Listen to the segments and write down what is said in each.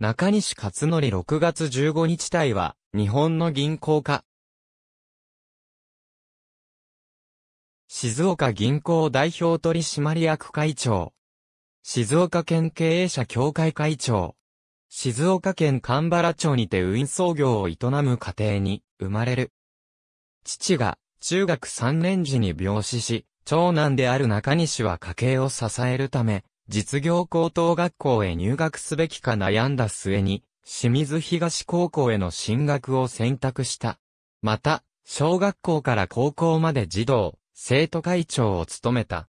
中西勝則6月15日隊は、日本の銀行家。静岡銀行代表取締役会長。静岡県経営者協会会長。静岡県神原町にて運送業を営む家庭に生まれる。父が中学3年時に病死し、長男である中西は家計を支えるため、実業高等学校へ入学すべきか悩んだ末に、清水東高校への進学を選択した。また、小学校から高校まで児童、生徒会長を務めた。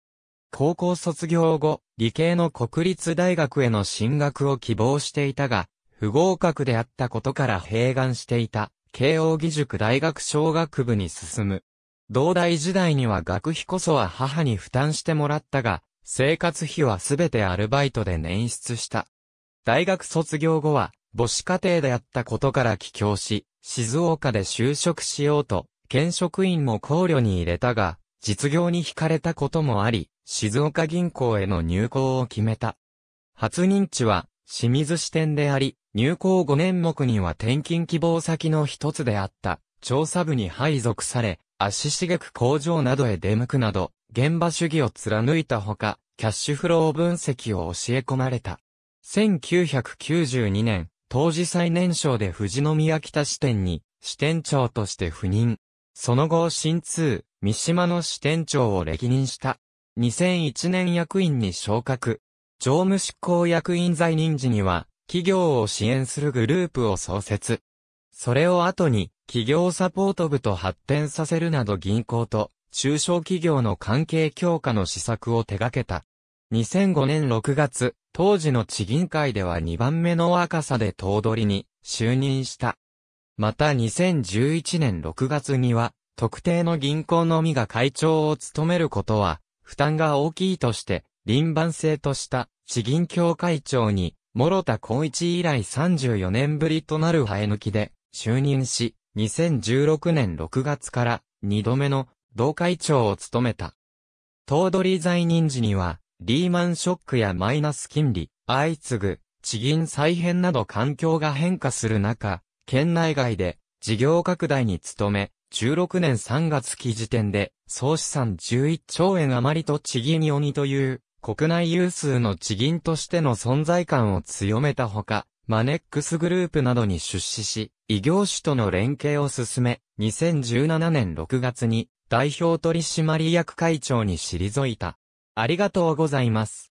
高校卒業後、理系の国立大学への進学を希望していたが、不合格であったことから併願していた、慶応義塾大学小学部に進む。同大時代には学費こそは母に負担してもらったが、生活費はすべてアルバイトで捻出した。大学卒業後は、母子家庭であったことから帰郷し、静岡で就職しようと、県職員も考慮に入れたが、実業に惹かれたこともあり、静岡銀行への入行を決めた。初認知は、清水支店であり、入行5年目には転勤希望先の一つであった、調査部に配属され、足しげく工場などへ出向くなど、現場主義を貫いたほか、キャッシュフロー分析を教え込まれた。1992年、当時最年少で富士宮北支店に支店長として赴任。その後、新通、三島の支店長を歴任した。2001年役員に昇格。常務執行役員在任時には、企業を支援するグループを創設。それを後に、企業サポート部と発展させるなど銀行と中小企業の関係強化の施策を手掛けた。2005年6月、当時の地銀会では2番目の若さで頭取に就任した。また2011年6月には、特定の銀行のみが会長を務めることは、負担が大きいとして、臨番制とした地銀協会長に、諸田光一以来34年ぶりとなる生え抜きで就任し、2016年6月から2度目の同会長を務めた。頭取在任時には、リーマンショックやマイナス金利、相次ぐ、地銀再編など環境が変化する中、県内外で事業拡大に努め、16年3月期時点で、総資産11兆円余りと地銀鬼という、国内有数の地銀としての存在感を強めたほか、マネックスグループなどに出資し、異業種との連携を進め、2017年6月に代表取締役会長に退いた。ありがとうございます。